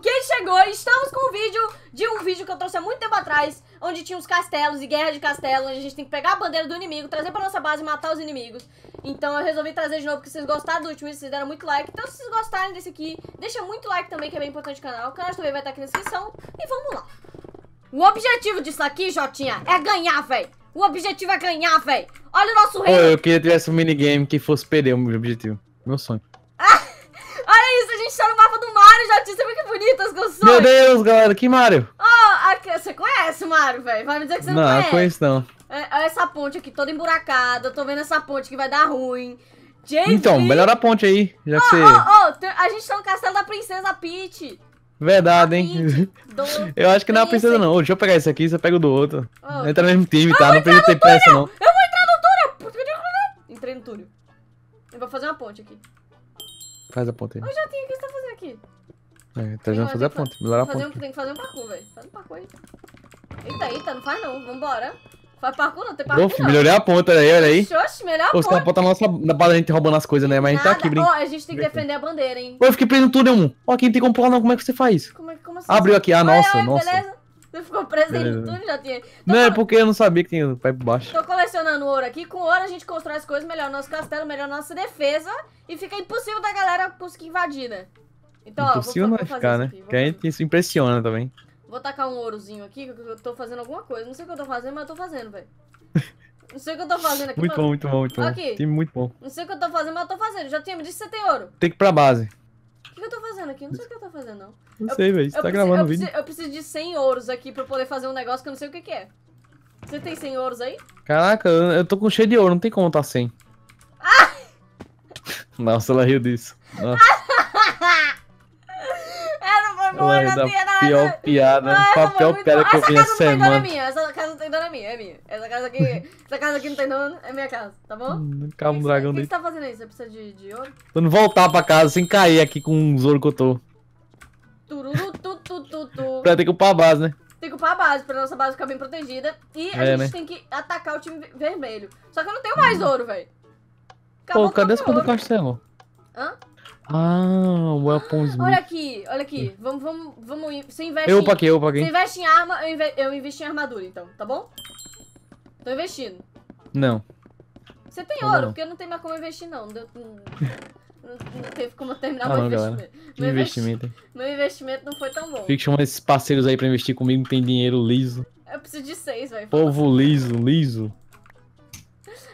quem chegou. Estamos com um vídeo de um vídeo que eu trouxe há muito tempo atrás, onde tinha os castelos e guerra de castelos. onde a gente tem que pegar a bandeira do inimigo, trazer pra nossa base e matar os inimigos. Então eu resolvi trazer de novo, porque vocês gostaram do último vídeo, vocês deram muito like. Então se vocês gostarem desse aqui, deixa muito like também, que é bem importante o canal. O canal também vai estar aqui na descrição. E vamos lá. O objetivo disso aqui, Jotinha, é ganhar, velho. O objetivo é ganhar, velho. Olha o nosso rei. eu queria que tivesse um minigame que fosse perder o meu objetivo. Meu sonho. Olha isso, a gente tá no mapa do Mario, já disse, é bonitas bonito as coisas. Meu Deus, galera, que Mario? Oh, aqui, você conhece o Mario, velho? Vai me dizer que você não, não conhece. Não, conheço não. É, olha é essa ponte aqui, toda emburacada, eu tô vendo essa ponte que vai dar ruim. Gente... Então, melhora a ponte aí, já oh, você... Oh, oh, a gente tá no castelo da Princesa Peach. Verdade, hein? eu acho que não é princesa, não. Deixa eu pegar esse aqui, você pega o do outro. Oh. Entra no mesmo time, tá? Não precisa ter pressa, não. Eu vou entrar no túnel! Entrei no túnel. Eu vou fazer uma ponte aqui. Faz a ponta aí. Eu já tenho o que você tá fazendo aqui. É, tá ajudando fazer a ponta. Melhorar a ponta. Um, tem que fazer um parkour, velho. Faz um parkour aí. Eita, eita, não faz não. Vambora. Faz parkour não, tem parkour Uf, não. melhorei a ponta aí, olha aí. Xoxi, melhor a ponta. Os caras botam nossa na bala, a gente roubando as coisas, né? Mas Nada. a gente tá aqui, brinca. Ó, oh, a gente tem que defender a bandeira, hein. eu fiquei preso tudo, túnel um. Ó, aqui não tem como pular não, como é que você faz? Como, é, como assim? Abriu aqui, ah, nossa, ai, ai, nossa. Beleza ficou preso em tudo, já tinha. Tô não, é porque eu não sabia que tinha pai por baixo. Tô colecionando ouro aqui. Com ouro a gente constrói as coisas melhor, nosso castelo, melhor nossa defesa. E fica impossível da galera conseguir invadir, né? Então, impossível ó, vou, não né? vou ficar, né? porque a gente se impressiona também. Vou tacar um ourozinho aqui, que eu tô fazendo alguma coisa. Não sei o que eu tô fazendo, mas eu tô fazendo, velho. Não sei o que eu tô fazendo aqui. Muito mas... bom, muito bom, muito bom. Aqui. Time muito bom. Não sei o que eu tô fazendo, mas eu tô fazendo. Já tinha me disse que você tem ouro. Tem que ir pra base que, que eu tô fazendo aqui? não sei o que eu tô fazendo, não. Não eu sei, velho. Você tá gravando o vídeo. Eu preciso de 100 ouros aqui pra poder fazer um negócio que eu não sei o que, que é. Você tem 100 ouros aí? Caraca, eu tô com cheio de ouro, não tem como tá sem. Ah! Nossa, ela riu disso. Nossa. Ah! Mano, da pior piada, ah, pior piada que eu vi essa semana. Minha. Essa casa não tem dono, é minha, é minha. Essa casa aqui, essa casa aqui não tem dono, é minha casa, tá bom? Hum, calma, dragão. O que você tá fazendo aí? Você precisa de, de ouro? Tô indo voltar pra casa sem cair aqui com os ouro que eu tô. Tururu, tu, tu, tu, tu. Pra ter que upar a base, né? Tem que upar a base, pra nossa base ficar bem protegida. E a é, gente né? tem que atacar o time vermelho. Só que eu não tenho mais hum. ouro, velho. Pô, cadê esse do castelo? Hã? Ah, weapons. Olha aqui, olha aqui. Vamos, vamos, vamos. Você investe. Eu paguei, eu paguei. Você investe em arma, eu, inve... eu investi em armadura, então, tá bom? Tô investindo. Não. Você tem ouro, não. porque eu não tenho mais como investir, não. Deu... não teve como terminar ah, meu né? investimento. Meu investimento. meu investimento. não foi tão bom. Fica chamando esses parceiros aí pra investir comigo, não tem dinheiro liso. Eu preciso de seis, velho. Povo liso, liso.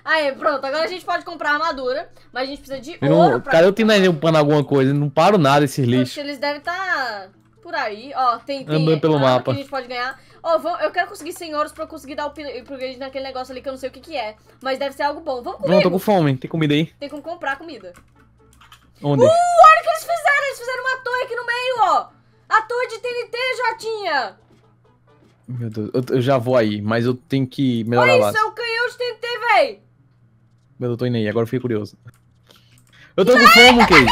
Aí, pronto, agora a gente pode comprar armadura, mas a gente precisa de eu ouro pra... Cara, eu tenho um pano alguma coisa, não paro nada esses lixos. Eles devem estar tá por aí, ó, tem, tem Andando pelo mapa. que a gente pode ganhar. Ó, oh, eu quero conseguir 100 ouros pra conseguir dar o upgrade naquele negócio ali que eu não sei o que que é, mas deve ser algo bom. Vamos comigo. Não, tô com fome, tem comida aí? Tem como comprar comida. Onde? Uh, olha o que eles fizeram, eles fizeram uma torre aqui no meio, ó. A torre de TNT, Jotinha. Meu Deus, eu, eu já vou aí, mas eu tenho que melhorar Olha isso, é um canhão de TNT, véi. Meu, eu tô indo aí, agora eu fiquei curioso. Eu tô com fome, Kate.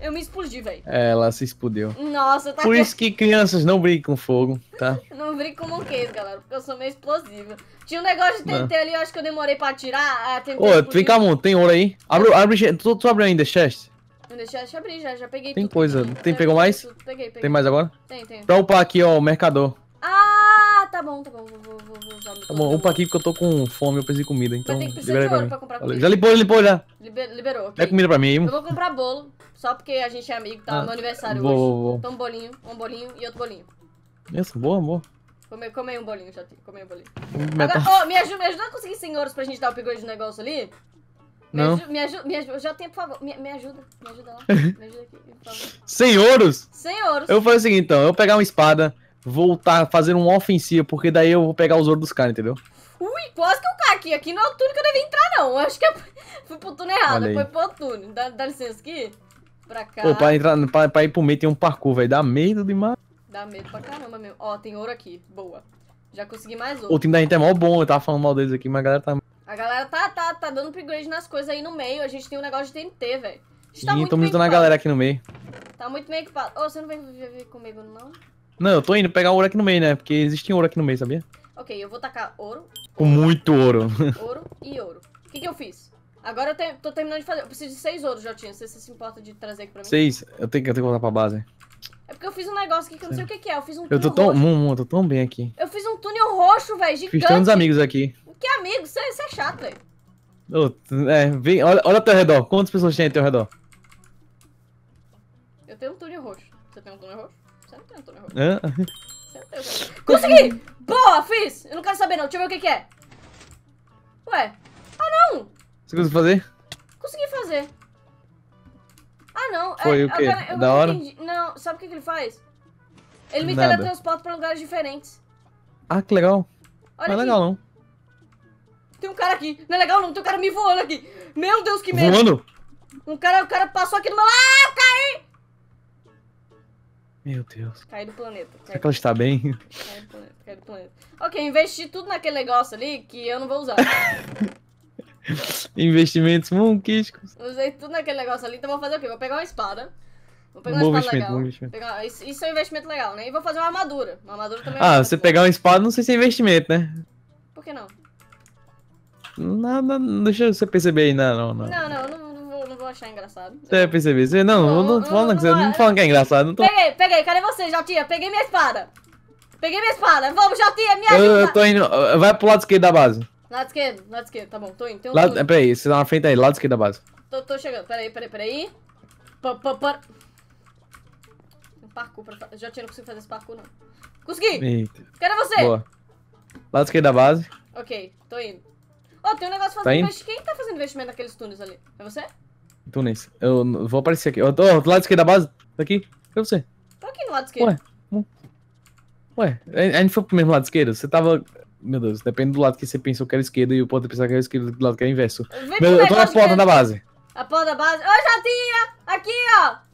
Eu me explodi, velho. É, ela se explodiu. Nossa, tá Por isso que crianças não brincam com fogo, tá? não brinco com monkeys, galera, porque eu sou meio explosiva. Tinha um negócio de TNT ali, eu acho que eu demorei pra tirar. Ah, Ô, vem cá, mano, tem ouro aí? Abre, abre, tu, tu abriu ainda chest? Deixa eu abrir já, já peguei Tem tudo. coisa, tem, pegou mais? Peguei, peguei. Tem mais agora? Tem, tem. Pra upar aqui, ó, o mercador tá bom, tá bom. Vou, vou, vou usar o micro. Tá bom, upa aqui porque eu tô com fome, eu preciso de comida, então. Mas tem que precisar de ouro pra, pra comprar comida. Já limpou, limpou já. Liber, liberou, ok. comida pra mim Eu vou comprar bolo, só porque a gente é amigo, tá? Ah, meu aniversário vou, hoje. Vou, Então um bolinho, um bolinho e outro bolinho. Isso, boa, amor. Comei, comei um bolinho, já comei um bolinho. Meta... Agora, oh, me ajuda, me ajuda a conseguir 100 ouros pra gente dar o upgrade do negócio ali? Me não. me ajuda, me ajuda, já tem, por favor. Me, me, ajuda, me ajuda lá. Me ajuda aqui, por favor. 100 100 Eu vou fazer o seguinte, então. Eu vou pegar uma espada, voltar, fazer um ofensiva, porque daí eu vou pegar os ouro dos caras, entendeu? Ui, quase que eu caí aqui. Aqui não é o túnel que eu devia entrar, não. Acho que eu... fui pro túnel errado, foi pro túnel. Dá, dá, licença aqui. Pra cá. Pô, pra, entrar, pra, pra ir pro meio tem um parkour, velho. Dá medo demais. Dá medo pra caramba mesmo. Ó, tem ouro aqui. Boa. Já consegui mais ouro. O time da gente é mó bom, eu tava falando mal deles aqui, mas a galera tá... A galera tá, tá, tá dando upgrade nas coisas aí no meio. A gente tem um negócio de TNT, velho. Tá Ih, tô me dando a galera aqui no meio. Tá muito meio equipado. Ô, oh, você não vem viver comigo, não? Não, eu tô indo pegar ouro aqui no meio, né? Porque existe ouro aqui no meio, sabia? Ok, eu vou tacar ouro. Com muito ouro. Ouro e ouro. O que, que eu fiz? Agora eu te, tô terminando de fazer. Eu preciso de seis ouros, Jotinho. Se você se importa de trazer aqui pra mim. Seis? Eu tenho, eu tenho que voltar pra base. É porque eu fiz um negócio aqui que eu não sei o que, que é. Eu fiz um túnel. Eu tô tão. Mum, tô tão bem aqui. Eu fiz um túnel roxo, velho. Gigante. Fiz tantos amigos aqui. Que amigo? Você é chato, velho. É, vem, olha, olha ao teu redor. Quantas pessoas tem ao teu redor? Eu tenho um túnel roxo. Você tem um túnel roxo? Hã? É? Consegui! Boa, fiz! Eu não quero saber não, deixa eu ver o que que é. Ué. Ah, não! Você conseguiu fazer? Consegui fazer. Ah, não. É, Foi é, o quê? eu, da hora? Entendi. Não, sabe o que, que ele faz? Ele me Nada. teletransporta pra lugares diferentes. Ah, que legal. Olha não é legal, não. Tem um cara aqui. Não é legal, não. Tem um cara me voando aqui. Meu Deus, que medo. Voando? Um cara, um cara passou aqui no meu... Ah, eu caí! Meu Deus. Cai do planeta. Cai Será que ela está bem? Cai do planeta, cai do planeta. Ok, investi tudo naquele negócio ali que eu não vou usar. Investimentos monquísticos. Usei tudo naquele negócio ali, então vou fazer o quê? Vou pegar uma espada. Vou pegar um uma espada legal. pegar... Isso, isso, é um investimento legal, né? E vou fazer uma armadura. Uma armadura também é Ah, é você pegar uma espada não sei se é investimento, né? Por que não? Nada, deixa você perceber ainda, não, não. Não, não, não achar engraçado. Você vai perceber. Você, não, não, não, não, falando que não, falando que é engraçado. Não tô... Peguei, peguei. Cadê você, Jotinha? Peguei minha espada. Peguei minha espada. Vamos, Jotinha, me ajuda. Eu, eu tô indo. Vai pro lado esquerdo da base. Lado esquerdo, lado esquerdo. Tá bom, tô indo. Tem um lado, Peraí, você tá na frente aí. Lado esquerdo da base. Tô, tô chegando. Peraí, peraí, peraí. Pa, pa, pa. Um parkour pra... Jotinha, não consigo fazer esse parkour, não. Consegui! Eita. Cadê você? Boa. Lado esquerdo da base. Ok, tô indo. Ó, oh, tem um negócio fazendo tá investimento. Quem tá fazendo investimento naqueles túneis ali? É você? Então nesse. Eu vou aparecer aqui. Eu tô do lado esquerdo da base. Tá aqui? Cadê você? Tô aqui no lado esquerdo. Ué. Hum. Ué, a gente foi pro mesmo lado esquerdo? Você tava. Meu Deus, depende do lado que você pensou que era esquerda e o ponto tá pensar que era é esquerda do lado que era é inverso. Meu, eu tô na porta da base. A porta da base. Ô, oh, Jatinha! Aqui, ó!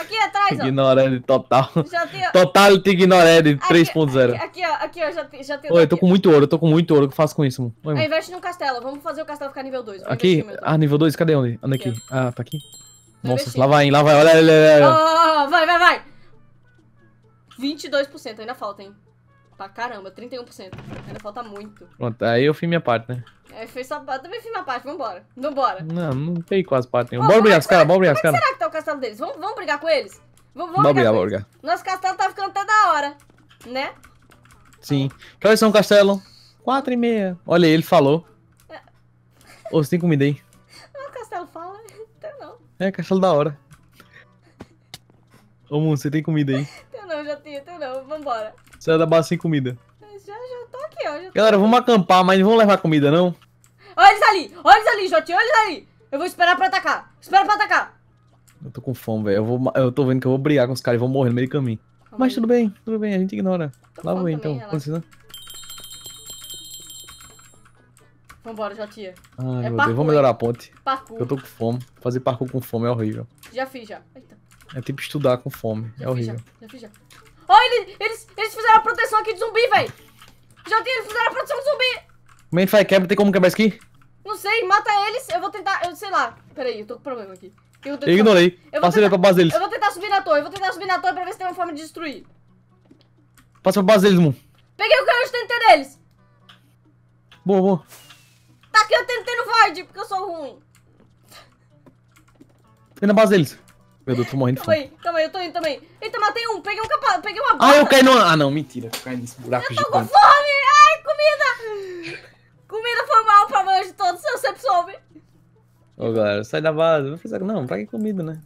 Aqui atrás, ó. Ignorante total. Já Total Totality ignorante 3.0. Aqui, aqui, ó, aqui, ó, já, já tenho. Oi, eu tô com muito ouro, eu tô com muito ouro. O que eu faço com isso, mano? Aí, investe num castelo. Vamos fazer o castelo ficar nível 2. Aqui? Ah, nível 2? Cadê onde? Anda aqui. aqui. Ah, tá aqui. Vai Nossa, investir. lá vai, hein, lá vai. Olha, olha, olha. olha. Oh, vai, vai, vai. 22% ainda falta, hein pra caramba, 31%. Ainda falta muito. Pronto, aí eu fiz minha parte, né? É, fez sua parte, também fiz minha parte, vambora. Vambora. Não, não tem quase parte nenhuma. bora brigar com os caras, bora brigar com os caras. É será que tá o castelo deles? Vamos, vamos brigar com eles? Vamos, vamos brigar, vamos brigar. Nosso castelo tá ficando até da hora, né? Sim. Que horas são, castelo? Quatro e meia. Olha, ele falou. É. Ô, você tem comida aí? O castelo fala, até então não. É, castelo da hora. Ô, Mundo, você tem comida aí? Eu então não, já tinha, eu então não. Vambora. Sai da base sem comida. Já, já tô aqui, ó. Tô Galera, aqui. vamos acampar, mas não vamos levar comida, não? Olha eles ali! Olha eles ali, Jotinho! Olha eles ali! Eu vou esperar pra atacar! Espera pra atacar! Eu tô com fome, velho. Eu, vou... eu tô vendo que eu vou brigar com os caras e vou morrer no meio do caminho. mas aí. tudo bem, tudo bem, a gente ignora. Tô Lá vou eu, então. Vambora, Jotinha. Ai, é meu Deus, vamos melhorar a ponte. Parkour. Eu tô com fome. Fazer parkour com fome é horrível. Já fiz, já. Eita. É tipo estudar com fome. Já é horrível. Já, já fiz, já. Olha, eles, eles, eles fizeram a proteção aqui de zumbi, velho. Já tem, eles fizeram a proteção de zumbi. Como Quebra? Tem como quebrar isso aqui? Não sei, mata eles. Eu vou tentar, eu sei lá. Pera aí, eu tô com problema aqui. Eu, eu ignorei. Eu Passei tentar, pra base deles. Eu vou tentar subir na torre. Eu vou tentar subir na torre pra ver se tem uma forma de destruir. Passa pra base deles, Moon. Peguei o canhão de TNT deles. Boa, boa. Tá aqui o TNT no Void, porque eu sou ruim. Tem na base deles. Meu Deus, tô morrendo de fome. Também, também, eu tô indo também. Eita, matei um, peguei um capa... peguei uma bota. Ah, eu caí no... Ah, não, mentira. Eu caí nesse buraco eu Eu tô com fome! Ai, comida! Comida foi mal pra mãe de todos, eu sempre soube. Ô, galera, sai da base. Não, precisa... não pra que comida, né?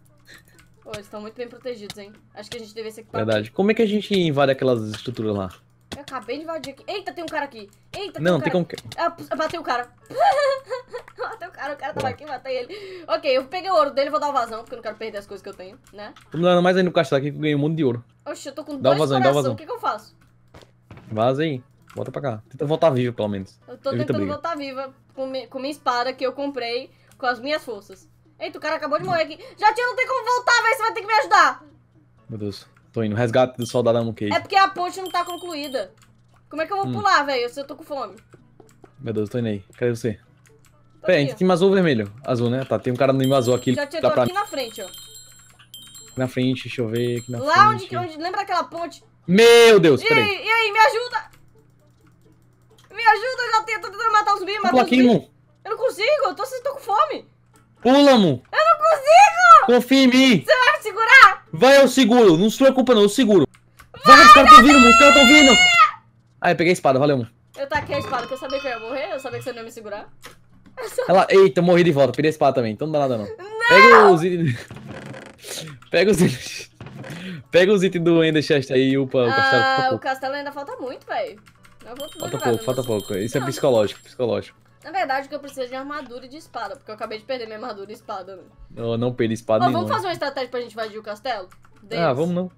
Pô, eles estão muito bem protegidos, hein? Acho que a gente deveria ser tá Verdade. Como é que a gente invade aquelas estruturas lá? acabei de invadir aqui. Eita, tem um cara aqui. Eita, tem Não, um cara. tem como... Ah, batei o cara. matei o cara, o cara tava aqui, matei ele. Ok, eu peguei o ouro dele, vou dar uma vazão, porque eu não quero perder as coisas que eu tenho, né? Tô me dando mais ainda no castelo aqui, que eu ganhei um monte de ouro. Oxi, eu tô com dá dois vazão, coração, dá o, o que que eu faço? Vaza aí. Volta pra cá. Tenta voltar viva, pelo menos. Eu tô Evita tentando voltar viva com, mi com minha espada que eu comprei com as minhas forças. Eita, o cara acabou de morrer aqui. Já tinha, não tem como voltar, velho. Você vai ter que me ajudar. Meu Deus. Tô indo. Resgate do soldado Amunkei. É porque a ponte não tá concluída. Como é que eu vou hum. pular, velho? Se eu tô com fome. Meu Deus, tô indo aí. Cadê você? Tô Pera, aqui, tem azul ou vermelho? Azul, né? Tá, tem um cara no nível azul aqui. Já tinha pra... aqui na frente, ó. Na frente, deixa eu ver. Aqui na Lá frente. Onde, onde. Lembra aquela ponte? Meu Deus, e peraí. Aí, e aí, me ajuda! Me ajuda, eu já tô tentando matar os bichos, tá matar os bichos. Eu não consigo, eu tô, tô com fome. Pula, Mu. Eu não consigo. Confia em mim. Você vai me segurar? Vai, eu seguro. Não se preocupa não. Eu seguro. Vai, vai os caras estão vindo, Os caras estão vindo. Ah, eu peguei a espada. Valeu, Eu Eu taquei a espada porque eu sabia que eu ia morrer. Eu sabia que você não ia me segurar. Só... Ela... Eita, eu morri de volta. Peguei a espada também. Então não dá nada, não. não. Pega os... Pega os itens... Pega os itens do Ender Chest aí e upa o ah, castelo. Ah, o castelo ainda falta muito, velho. Falta pouco, falta pouco. Isso é psicológico, psicológico. Na verdade, o que eu preciso é de armadura e de espada, porque eu acabei de perder minha armadura e espada. Né? Eu não perdi espada oh, nenhuma. Vamos fazer uma estratégia pra gente invadir o castelo? Deles. Ah, vamos não.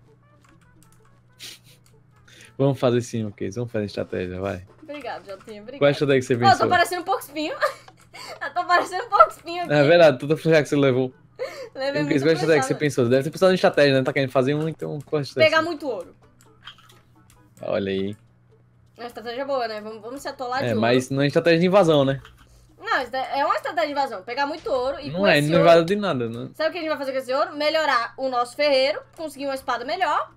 vamos fazer sim, ok. Vamos fazer estratégia, vai. Obrigado, Jotinho. Obrigado. Qual é a estratégia que você pensou Oh, eu tô parecendo um pouco espinho. eu tô parecendo um pouco espinho aqui. É verdade, toda flechada que você levou. Levei muito Qual é a estratégia que você pensou? Deve ter pensado em estratégia, né? Tá querendo fazer um, então... Pegar muito ouro. Olha aí. É uma estratégia boa, né? Vamos, vamos se atolar é, de ouro. mas não é estratégia de invasão, né? Não, é uma estratégia de invasão. Pegar muito ouro e Não é, não invada de nada, né? Sabe o que a gente vai fazer com esse ouro? Melhorar o nosso ferreiro, conseguir uma espada melhor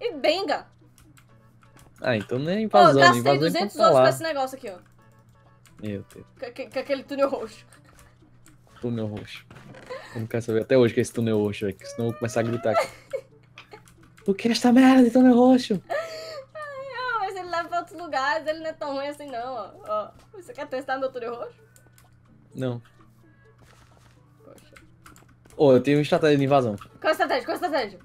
e benga. Ah, então nem é invasão. Oh, eu gastei 200 ouros é pra esse negócio aqui, ó. Meu Deus. Com, com aquele túnel roxo. Túnel roxo. Eu não quero saber até hoje que é esse túnel roxo, velho. Senão eu vou começar a gritar aqui. Por que esta merda de túnel roxo? o gás, ele não é tão ruim assim não, ó. ó. Você quer testar no doutor roxo? Não. Poxa. Ô, oh, eu tenho estratégia de invasão. Qual a estratégia? Qual a estratégia?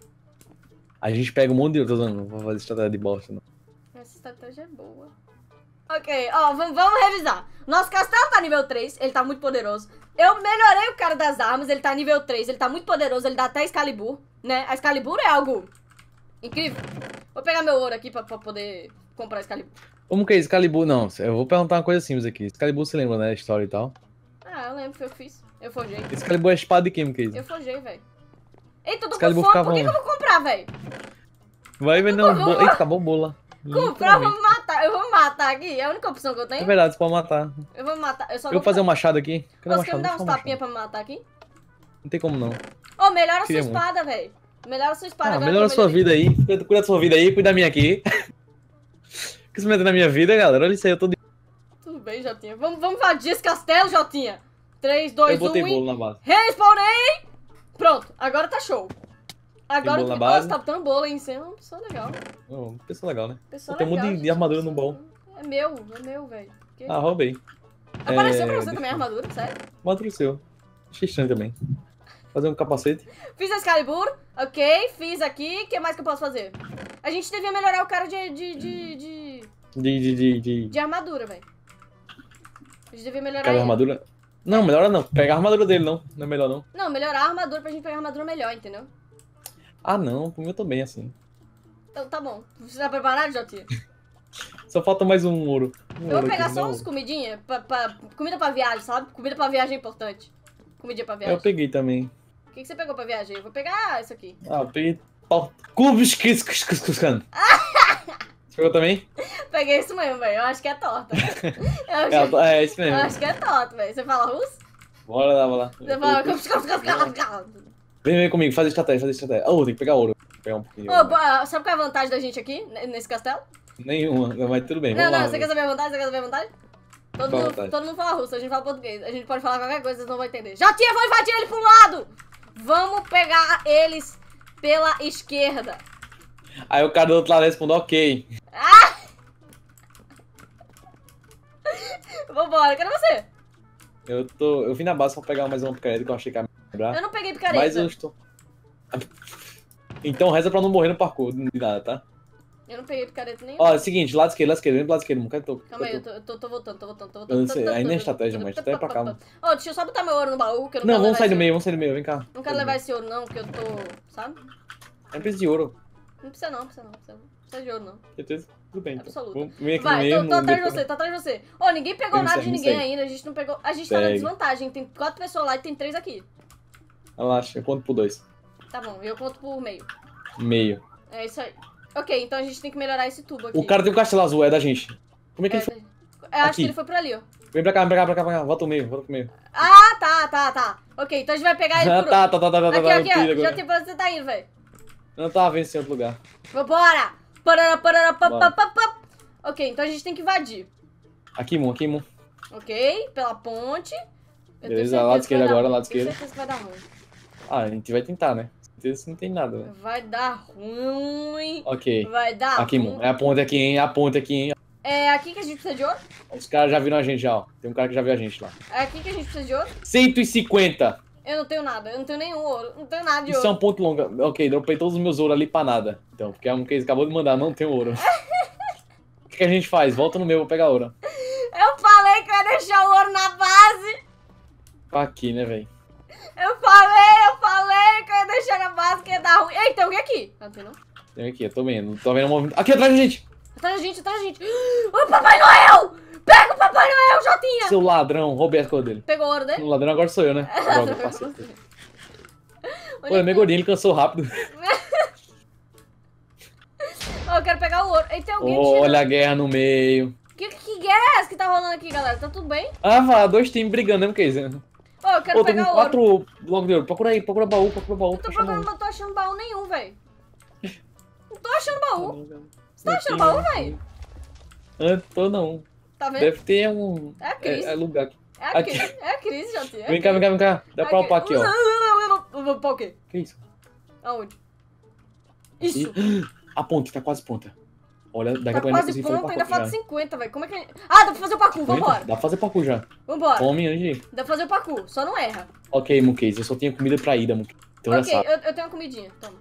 A gente pega um monte de outros, não vou fazer estratégia de bosta, não. Essa estratégia é boa. Ok, ó, vamos, revisar. Nosso castelo tá nível 3, ele tá muito poderoso. Eu melhorei o cara das armas, ele tá nível 3, ele tá muito poderoso, ele dá até Excalibur, né? A Excalibur é algo incrível. Vou pegar meu ouro aqui pra, pra poder comprar Excalibur. Como que é Excalibur? Não, eu vou perguntar uma coisa simples aqui. Excalibur você lembra, né? A história e tal. Ah, eu lembro que eu fiz. Eu forjei. Excalibur é espada de quem, Casey? Eu forjei, velho. Eita, eu tô Excalibur com fome. Por que, que eu vou comprar, velho? Vai vender um. bolas. Eita, acabou bola. Comprar, vamos matar. Eu vou matar aqui. É a única opção que eu é tenho. É verdade, você pode matar. Eu vou matar. Eu só eu vou fazer um machado aqui. Cadê Você machado? me dar uns tapinhas pra me matar aqui? Não tem como não. Ô, oh, melhora a sua espada, velho. Melhora ah, sua espada. Ah, melhora sua vida aí. Cuida, cuida da sua vida aí, cuida da minha aqui. que você na minha vida, galera? Olha isso aí, eu tô de... Tudo bem, Jotinha. Vamos, vamos invadir esse castelo, Jotinha. 3, 2, 1. Eu botei 1, bolo e... na base. Respawnei! Pronto, agora tá show. Agora Tem bolo na base. Nossa, tá botando bolo aí em cima. Uma pessoa legal. Oh, pessoa legal, né? Pessoa Tem um monte de, armadura no bom. É meu, é meu, velho. Ah, roubei. Apareceu é... pra você também a armadura, sério? o seu. Achei estranho também. Fazer um capacete. Fiz a Excalibur, ok, fiz aqui. O que mais que eu posso fazer? A gente devia melhorar o cara de... De, de, de... de, de, de, de... de armadura, velho. A gente devia melhorar Cara, ele. armadura... Não, melhora não. Pegar a armadura dele, não. Não é melhor, não. Não, melhorar a armadura pra gente pegar a armadura melhor, entendeu? Ah, não. Comigo eu tô bem, assim. Então, tá bom. Você tá preparado, Jotinha? Só falta mais um ouro. Um eu vou pegar aqui, só uns comidinhas. Pra, pra, comida pra viagem, sabe? Comida pra viagem é importante. Comidinha pra viagem. Eu peguei também. O que, que você pegou pra viagem? Eu vou pegar isso aqui. Ah, eu peguei cubos que cuscando. Você pegou também? Peguei isso mesmo, velho. Eu acho que é torta. Eu é, é isso mesmo. Eu acho que é torta, velho. Você fala russo? Bora lá, bora lá. Você fala Vem, vem comigo, faz estratégia, faz estratégia. Oh, tem que pegar ouro. Pegar um pouquinho. sabe qual é a vantagem da gente aqui, nesse castelo? Nenhuma, mas tudo bem. Não, não, lá, você quer saber a vantagem? Você quer saber a vantagem? Todo mundo, todo mundo fala russo, a gente fala português. A gente pode falar qualquer coisa, vocês não vão entender. Já tinha, vou invadir ele pro lado! Vamos pegar eles pela esquerda. Aí o cara do outro lado responde, ok. Ah! Vambora, cadê você? Eu tô. Eu vim na base pra pegar mais uma picareta que eu achei que ia me quebrar. Eu não peguei picareta. Mas eu estou. Então reza pra não morrer no parkour, de nada, tá? Eu não peguei picareta nenhuma. Ó, é o seguinte, lado esquerdo, lado esquerdo, vem lado esquerdo, nunca tô. Calma aí, eu tô, voltando, tô voltando, tô voltando. Eu não ainda é estratégia, mas até pra calma. Ó, deixa eu só botar meu ouro no baú, que eu não Não, vamos sair do meio, vamos sair do meio, vem cá. Não quero levar esse ouro não, que eu tô, sabe? Não precisa de ouro. Não precisa não, precisa não, precisa não. Precisa de ouro não. Certeza? Tudo bem. Absoluto. Então. Vem aqui Vai, tô, atrás de você, tô atrás de você. Ó, ninguém pegou nada de ninguém ainda, a gente não pegou... A gente tá na desvantagem, tem quatro pessoas lá e tem três aqui. Relaxa, eu conto por dois. Tá bom, eu conto por meio. Meio. É isso aí. Ok, então a gente tem que melhorar esse tubo aqui. O cara tem um castelo azul, é da gente. Como é que é ele foi? Eu acho aqui. que ele foi pra ali, ó. Vem pra cá, vem pra cá, pra cá, pra cá. Volta o meio, volta pro meio. Ah, tá, tá, tá. Ok, então a gente vai pegar ele por tá, tá, tá, tá, tá. Aqui, tá, aqui, ó. Já tem pra você tá indo, velho. não tava vendo esse outro lugar. Vambora! Parará, parará, pa, pa, pa, pa. Ok, então a gente tem que invadir. Aqui, Moon, aqui, Moon. Ok, pela ponte. Eu Beleza, lado esquerdo agora, lado esquerda. Ah, a gente vai tentar, né? certeza não tem nada, né? Vai dar ruim. Ok. Vai dar aqui, ruim. Mano. É a ponte aqui, hein? É a ponte aqui, hein? É aqui que a gente precisa de ouro? Os caras já viram a gente já, ó. Tem um cara que já viu a gente lá. É aqui que a gente precisa de ouro? 150! Eu não tenho nada, eu não tenho nenhum ouro, não tenho nada de Isso é ouro. Isso é um ponto longo. Ok, dropei todos os meus ouro ali pra nada. Então, porque é um que eles acabou de mandar, não tem ouro. o que, que, a gente faz? Volta no meu, vou pegar ouro. Eu falei que eu ia deixar o ouro na base. Tá aqui, né, velho? Eu falei, eu falei que eu ia deixar na base que ia dar ruim. Ei, tem alguém aqui. Ah, tem não? Tem aqui, eu tô vendo. Tô vendo o movimento. Aqui, atrás da gente. Atrás da gente, atrás da gente. O Papai Noel! Pega o Papai Noel, Jotinha! Seu ladrão, roubei a cor dele. Pegou o ouro dele? O ladrão agora sou eu, né? Droga, parceiro. Pô, é meio gordinho, ele cansou rápido. oh, eu quero pegar o ouro. Ei, tem alguém oh, Olha a né? guerra no meio. Que, que guerra é essa que tá rolando aqui, galera? Tá tudo bem? Ah, dois times brigando, né, Casey? eu quero Ô, pegar quatro ouro. bloco de ouro. Procura aí, procura baú, procura baú. Eu tô procurando, não tô achando baú nenhum, velho. Não tô achando baú. Você tá achando baú, velho? Eu tô não. Tá vendo? Deve ter um é a crise. É, é lugar aqui. É a crise, aqui. é a crise, Jati. É vem cá, vem cá, vem cá. Dá é pra upar aqui, ó. não, não, não. não. Upar o quê? Que isso? Aonde? Isso. E... A ponta, tá quase ponta. Olha, daqui tá a pouco quase ponto, ainda falta 50, velho. Como é que. Ah, dá pra fazer o pacu, vambora. Dá pra fazer o pacu já. Vambora. Come, Angie. Dá pra fazer o pacu, só não erra. Ok, Mukase, eu só tenho comida pra ida, Mukase. Então ok, eu, eu, tenho uma comidinha, toma.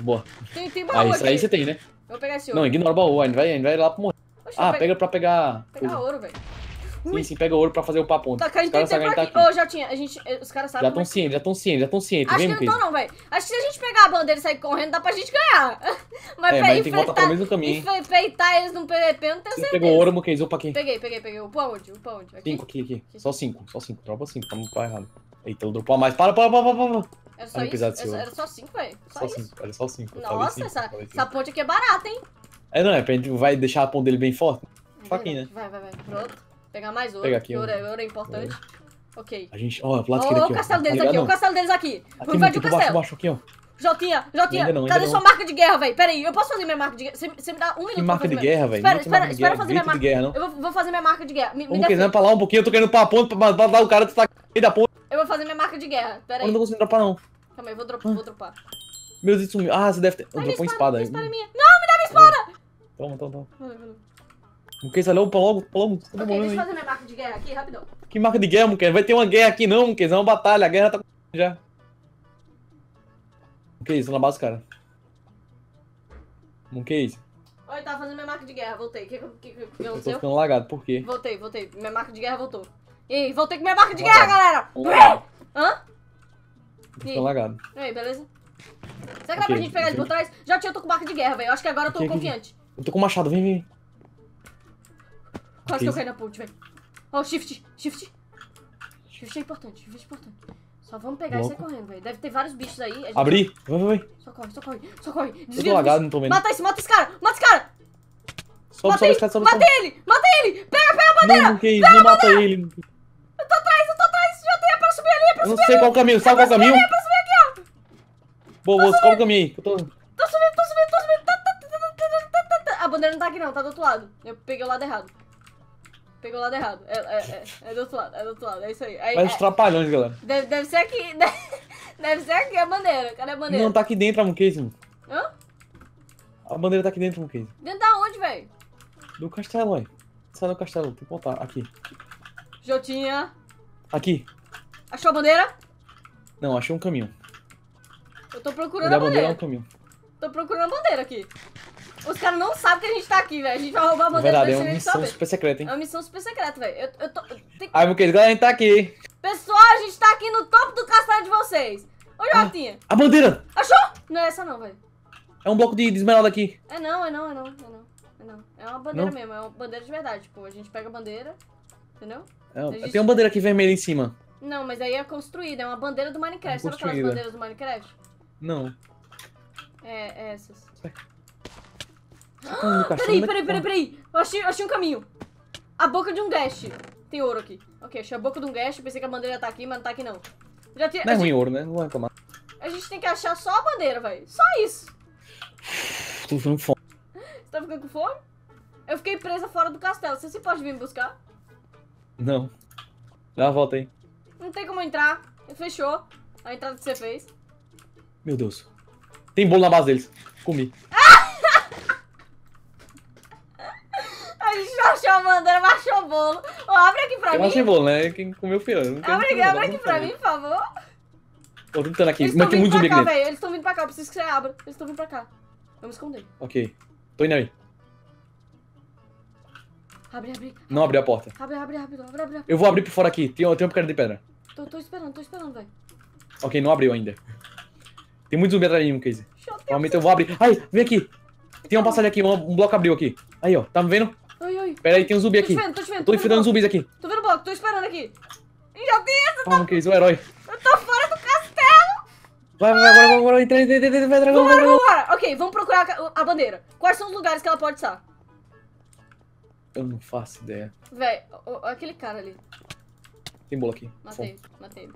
Boa. Tem, tem baú ah, isso aí você tem, né? Eu vou pegar esse ouro. Não, ignora o baú, a gente vai, vai lá pra morrer. Oxe, ah, pega... pega pra pegar... Pegar ouro, velho. Sim, sim, pega ouro pra fazer o papo. Tá, cara, gente caras sabem tá aqui. Ô, oh, Jotinha, a gente, eh, os caras sabem. Já estão cientes, já estão cientes, já tá estão cientes. Acho que não estão não, velho. Acho que se a gente pegar a bandeira e sair correndo, dá pra gente ganhar. Mas é, pra mas enfrentar, tem mesmo caminho, enfrentar eles num PVP, não tem certeza. Pegou ouro, Moquês, upa aqui. Peguei, peguei, peguei. Upa onde? Upa onde? Aqui? Cinco, aqui, aqui. Só cinco, só cinco. Dropa cinco, pra não ficar errado. Eita, ele dropou a mais. Para, para, para, para. para. Era só, era isso? Era só cinco, velho. Só, só cinco, era só cinco. Nossa, cinco, essa, essa ponte aqui é barata, hein? É, não, é pra gente vai deixar a ponte dele bem forte. Faquinha, né? Vai, vai, vai. Pronto pegar mais ouro. Pegar aqui, ouro, é, ouro é importante. Ouro. É. Ok. A gente, ó, o lado esquerdo aqui, ó. o tá castelo deles aqui, o castelo deles aqui. Vamos invadir o castelo. Baixo, aqui, ó. Jotinha, Jotinha, ainda não, não. sua marca de guerra, velho? Pera aí, eu posso fazer minha marca de guerra? Você, me dá um minuto. Que marca de guerra, velho? Espera, espera, espera fazer minha marca. de guerra, não? Eu vou, vou fazer minha marca de guerra. Me, me querendo pra lá um pouquinho, eu tô querendo pra ponta, pra matar o cara que tá aqui da ponta. Eu vou fazer minha marca de guerra, pera aí. Eu não tô conseguindo dropar, não. Calma aí, vou dropar, ah. vou dropar. Meu Deus, sumiu. Ah, você deve ter... Dropou espada. É não, me dá minha espada! Toma, toma, toma. Porque você olhou, plomo, plomo, todo mundo. Deixa eu fazer minha marca de guerra aqui, rapidão. Que marca de guerra, Muquez? Vai ter uma guerra aqui não, Muquez. É uma batalha, a guerra tá já. Muquez, tô na base, cara. Muquez. Oi, tava fazendo minha marca de guerra, voltei. O que, que, que, que aconteceu? Eu tô ficando lagado, por quê? Voltei, voltei. Minha marca de guerra voltou. Ih, voltei com minha marca de guerra, galera! Olá. Hã? Tô ficando lagado. Ei aí, beleza? Será que okay. dá pra gente pegar ele por trás? Já tinha, eu tô com marca de guerra, velho. Acho que agora eu tô confiante. Eu tô com machado, vem, vem. Quase que eu caí na ponte, velho. Ó, oh, shift, shift. Shift é importante, shift é importante. Só vamos pegar Louco. e sair correndo, velho. Deve ter vários bichos aí. Gente... Abri! Vai, vai, vai. Socorre, socorre, socorre. Desvia eu tô lagado, não tô vendo. Mata esse, mata esse cara, mata esse cara. Sobe, mata sobe, ele, sobe, sobe, mata ele, mata ele. Pega, pega a bandeira. Não, não, que, não mata ele. Eu tô atrás, eu tô atrás. Já tem, é pra subir ali, é pra subir Eu não sei ali. qual caminho, sabe é qual caminho? Ali, é pra subir aqui, ó. Boa, boa, qual o caminho aí? Eu tô... tô subindo, tô subindo, tô subindo. a bandeira não tá aqui não, tá do outro lado. Eu peguei o lado errado. Pegou o lado errado. É, é, é, é, do outro lado, é do outro lado, é isso aí. É, Mas é, os trapalhões, galera. Deve, deve ser aqui. Deve, ser aqui a bandeira. Cadê a bandeira? Não, tá aqui dentro a mano. Hã? A bandeira tá aqui dentro, Munkase. Dentro da onde, velho? Do castelo, aí. Sai do castelo, tem que voltar. Aqui. Jotinha. Aqui. Achou a bandeira? Não, achei um caminho. Eu tô procurando a bandeira. a bandeira é um caminho. Tô procurando a bandeira aqui. Os caras não sabem que a gente tá aqui, velho. A gente vai roubar a bandeira Verdade, é uma missão super secreta, hein? É uma missão super secreta, velho. Eu, eu tô... Tem... Ai, meu querido, galera, a gente tá aqui. Pessoal, a gente tá aqui no topo do castelo de vocês. Ô, ah, Jotinha. Ah, a bandeira! Achou? Não é essa não, velho. É um bloco de, de esmeralda aqui. É não, é não, é não, é não. É, não. é uma bandeira não? mesmo, é uma bandeira de verdade. Tipo, a gente pega a bandeira, entendeu? É, gente... Tem uma bandeira aqui vermelha em cima. Não, mas aí é construída, é uma bandeira do Minecraft. É Sabe aquelas bandeiras do Minecraft? Não. É, é essas. Tá né? Peraí, peraí, peraí, peraí. Eu achei, achei um caminho. A boca de um Gash. Tem ouro aqui. Ok, achei a boca de um Gash. Pensei que a bandeira tá aqui, mas não tá aqui não. Já Não é ruim gente... ouro, né? Não vai tomar. A gente tem que achar só a bandeira, velho. Só isso. Tô ficando com fome. Você tá ficando com fome? Eu fiquei presa fora do castelo. Você se pode vir me buscar? Não. Dá uma volta aí. Não tem como entrar. Fechou a entrada que você fez. Meu Deus. Tem bolo na base deles. Comi. Ah! A gente baixou a bandana, baixou o bolo. Ó, abre aqui pra mim. Eu achei bolo, né? Quem comeu foi eu. Abre, aqui, abre aqui pra mim, por favor. tô tentando aqui. Eles Mas tem muito zumbi aqui Eles estão vindo pra cá, eu preciso que você abra. Eles estão vindo pra cá. Vamos esconder. Ok. Tô indo aí. Abre, abre. Não abriu a porta. Abre, abre, abre, abre, abre. Eu vou abrir por fora aqui. Tem, tem um cara de pedra. Tô, tô esperando, tô esperando, velho. Ok, não abriu ainda. Tem muito zumbi atrás de mim, Casey. Normalmente eu vou abrir. Ai, vem aqui. Tem uma então, passagem aqui, um, bloco abriu aqui. Aí, ó. Tá me vendo? Pera aí, tem um zumbi aqui. Tô te vendo, tô te vendo. Tô, enfrentando zumbis aqui. Tô vendo o bloco, tô esperando aqui. Injabista, tá... Como que é isso, o herói? Eu tô fora do castelo. Vai, vai, vai, vai, bora, entra, entra, entra, entra, vai, dragão, vai, dragão. Ok, vamos procurar a, bandeira. Quais são os lugares que ela pode estar? Eu não faço ideia. Véi, aquele cara ali. Tem bolo aqui. Matei, matei.